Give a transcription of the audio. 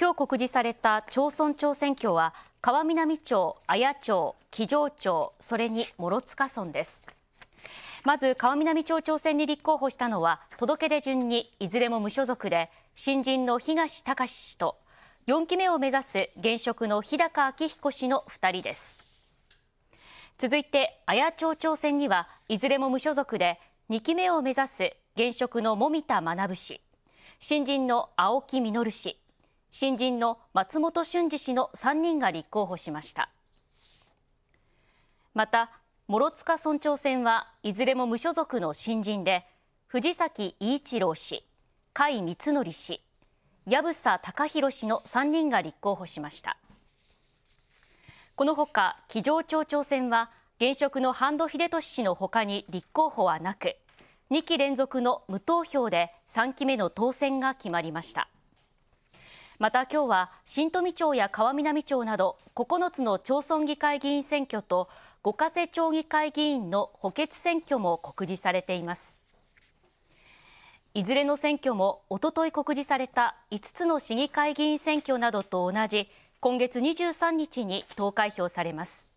今日告示された町村長選挙は川南町、綾町、木城町、それに諸塚村です。まず川南町長選に立候補したのは届け出順にいずれも無所属で新人の東隆氏と4期目を目指す現職の日高昭彦氏の2人です続いて綾町長選にはいずれも無所属で2期目を目指す現職の籾田学氏新人の青木実氏新人の松本俊二氏の3人が立候補しましたまた諸塚村長選はいずれも無所属の新人で藤崎伊一郎氏甲斐光則氏矢房孝弘氏の3人が立候補しましたこのほか騎乗町長選は現職の半戸秀俊氏のほかに立候補はなく2期連続の無投票で3期目の当選が決まりましたまた今日は新富町や川南町など9つの町村議会議員選挙と五ヶ瀬町議会議員の補欠選挙も告示されていますいずれの選挙もおととい告示された5つの市議会議員選挙などと同じ今月23日に投開票されます